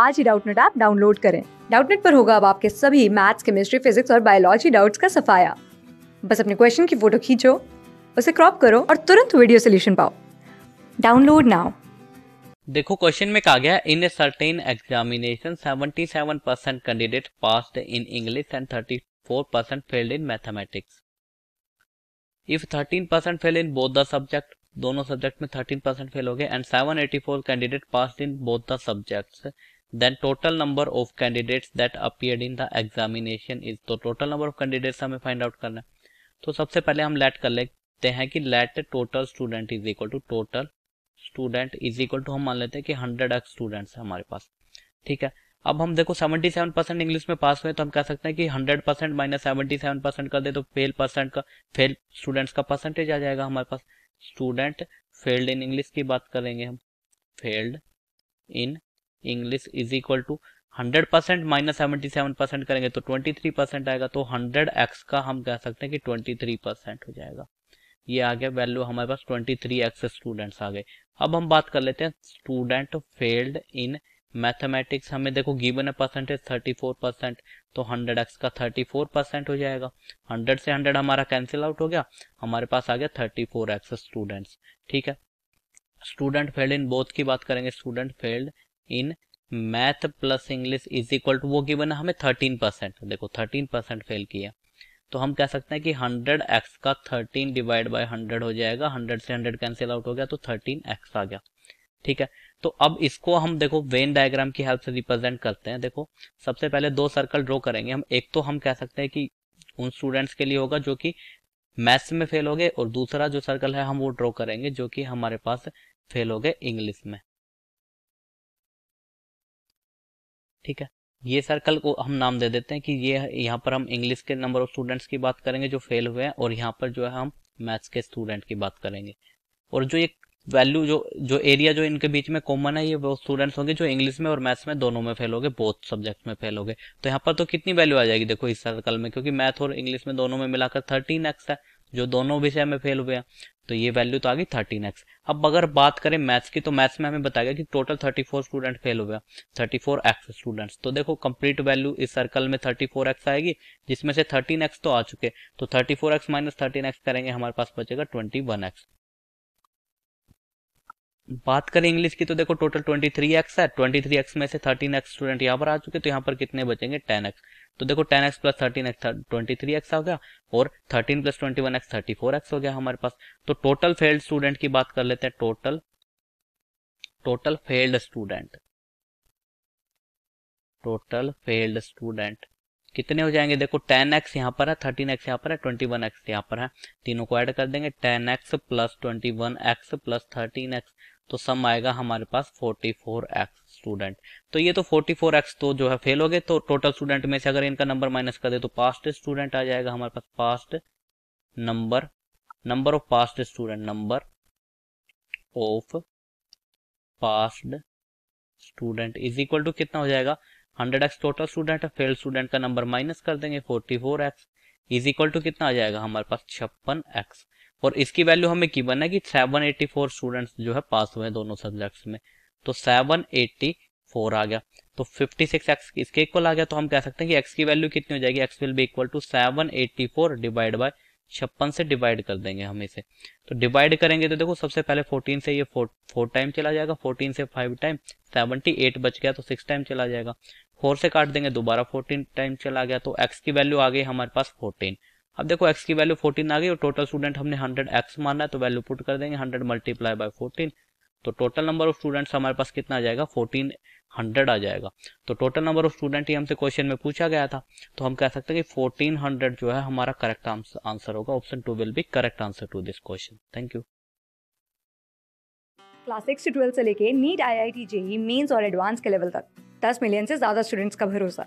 आज ही Doubtnut app download करें डाउटनेट पर होगा अब आपके सभी मैथ्स केमिस्ट्री फिजिक्स और बायोलॉजी डाउट्स का सफाया बस अपने क्वेश्चन की फोटो खींचो उसे क्रॉप करो और तुरंत वीडियो सोल्यूशन पाओ डाउनलोड नाउ देखो क्वेश्चन में कहा गया in certain examination 77 percent candidate pass in English and 34 percent failed in mathematics if 13 percent fail in both the subject दोनों सब्जेक्ट में 13 परसेंट फेल हो गए and 784 candidate pass in both the subjects then total number of candidates that appeared in the examination is तो total number of candidates हमें find out करना है तो सबसे पहले हम लेट कर लेते हैं कि let total student is equal to total student is equal to हम मान लेते हैं कि हंड्रेड एक्स स्टूडेंट्स है हमारे पास ठीक है अब हम देखो 77 परसेंट इंग्लिश में पास हुए तो हम कह सकते हैं कि 100 परसेंट माइनस सेवेंटी परसेंट कर दे तो फेल परसेंट का फेल स्टूडेंट्स का परसेंटेज आ जाएगा हमारे पास स्टूडेंट फेल्ड इन इंग्लिश की बात करेंगे हम failed in English is equal to hundred percent minus seventy seven percent करेंगे तो ट्वेंटी थ्री परसेंट आएगा तो हंड्रेड एक्स का हम कह सकते हैं कि ट्वेंटी थ्री परसेंट हो जाएगा ये आ गया वैल्यू हमारे पास ट्वेंटी थ्री एक्स स्टूडेंट्स आ गए अब हम बात कर लेते हैं स्टूडेंट फेल्ड इन मैथमेटिक्स हमें देखो गिवन है परसेंटेज थर्टी फोर परसेंट तो हंड्रेड एक्स का थर्टी फोर परसेंट हो जाएगा हंड्रेड से हंड्रेड हमारा कैंसिल आउट हो गया हमारे पास आ गया थर्टी फोर एक्स स्टूडेंट्स ठीक है स्टूडेंट फेल्ड इन बोथ की बात करेंगे student failed in math plus English is equal to वो गिवन है हमें थर्टीन परसेंट देखो थर्टीन परसेंट फेल किया तो हम कह सकते हैं कि हंड्रेड एक्स का थर्टीन डिवाइड बाई हंड्रेड हो जाएगा हंड्रेड से हंड्रेड कैंसिल आउट हो गया तो थर्टीन एक्स आ गया ठीक है तो अब इसको हम देखो वेन डायग्राम की हेल्प से रिप्रेजेंट करते हैं देखो सबसे पहले दो सर्कल ड्रॉ करेंगे हम एक तो हम कह सकते हैं कि उन स्टूडेंट्स के लिए होगा जो कि मैथ्स में फेल हो गए और दूसरा जो सर्कल है हम वो ड्रॉ करेंगे जो कि हमारे पास फेल हो गए इंग्लिश में ठीक है ये सर्कल को हम नाम दे देते हैं कि ये यहाँ पर हम इंग्लिश के नंबर ऑफ स्टूडेंट्स की बात करेंगे जो फेल हुए हैं और यहाँ पर जो है हम मैथ्स के स्टूडेंट की बात करेंगे और जो ये वैल्यू जो जो एरिया जो इनके बीच में कॉमन है ये वो स्टूडेंट्स होंगे जो इंग्लिश में और मैथ्स में दोनों में फेल होगे बोथ सब्जेक्ट्स में फेल होगे तो यहाँ पर तो कितनी वैल्यू आ जाएगी देखो इस सर्कल में क्योंकि मैथ और इंग्लिश में दोनों में मिलाकर थर्टीन एक्स है जो दोनों विषय में फेल हुए हैं तो ये वैल्यू तो आ गई थर्टीन एक्स अब अगर बात करें मैथ्स की तो मैथ्स में हमें बताया गया कि total thirty four student fail हो गया थर्टी फोर एक्स स्टूडेंट्स तो देखो कंप्लीट वैल्यू इस सर्कल में थर्टी फोर एक्स आएगी जिसमें से थर्टीन एक्स तो आ चुके तो thirty four x minus thirteen x करेंगे हमारे पास बचेगा ट्वेंटी वन एक्स बात करें इंग्लिश की तो देखो टोटल ट्वेंटी थ्री एक्स है ट्वेंटी थ्री एक्स में से थर्टीन एक्स स्टूडेंट यहाँ पर आ चुके तो यहाँ पर कितने बचेंगे टेन एक्स तो देखो ten x plus thirteen x twenty three x हो गया और thirteen plus twenty one x thirty four x हो गया हमारे पास तो टोटल फेल्ड स्टूडेंट की बात कर लेते हैं total total failed student total failed student कितने हो जाएंगे देखो टेन एक्स यहाँ पर है थर्टीन एक्स यहाँ पर है ट्वेंटी वन एक्स यहाँ पर है तीनों को ऐड कर देंगे ten x plus twenty one x plus thirteen x तो सम आएगा हमारे पास 44x स्टूडेंट तो ये तो 44x तो जो है फेल हो गए तो टोटल स्टूडेंट में से अगर इनका नंबर माइनस कर दे तो पास्ट स्टूडेंट आ जाएगा हमारे पास passed number number of passed student number of passed student is equal to कितना हो जाएगा 100x टोटल स्टूडेंट है फेल स्टूडेंट का नंबर माइनस कर देंगे 44x इज इक्वल टू कितना आ जाएगा हमारे पास छप्पन एक्स और इसकी वैल्यू हमें गिवन है कि फोर स्टूडेंट्स जो है पास हुए हैं दोनों सब्जेक्ट्स में तो सेवन एट्टी फोर आ गया तो फिफ्टी सिक्स एक्स इसके इक्वल आ गया तो हम कह सकते हैं कि एक्स की वैल्यू कितनी हो जाएगी x will be equal to four divide by छप्पन से डिवाइड कर देंगे हम इसे तो डिवाइड करेंगे तो देखो सबसे पहले फोर्टीन से ये फोर टाइम चला जाएगा फोर्टीन से फाइव टाइम एट बच गया तो सिक्स टाइम चला जाएगा फोर से काट देंगे दोबारा फोर्टीन टाइम चला गया तो एक्स की वैल्यू आ गई हमारे पास फोर्टीन अब देखो एक्स की वैल्यू फोर्टीन आ गई और टोटल स्टूडेंट हमने हंड्रेड एक्स माना है तो वैल्यू पुट कर देंगे हंड्रेड मल्टीप्लाई बाय फोर्टीन तो टोटल नंबर ऑफ स्टूडेंट्स हमारे पास कितना आ जाएगा फोर्टीन हंड्रेड आ जाएगा तो टोटल नंबर ऑफ स्टूडेंट ही हमसे क्वेश्चन में पूछा गया था तो हम कह सकते हैं कि फोर्टीन हंड्रेड जो है हमारा करेक्ट आंसर होगा option two will be correct answer to this question thank you class six से ट्वेल्थ से लेके NEET I I T JEE Mains और एडवांस के लेवल तक दस मिलियन से ज्यादा स्टूडेंट्स का भरोसा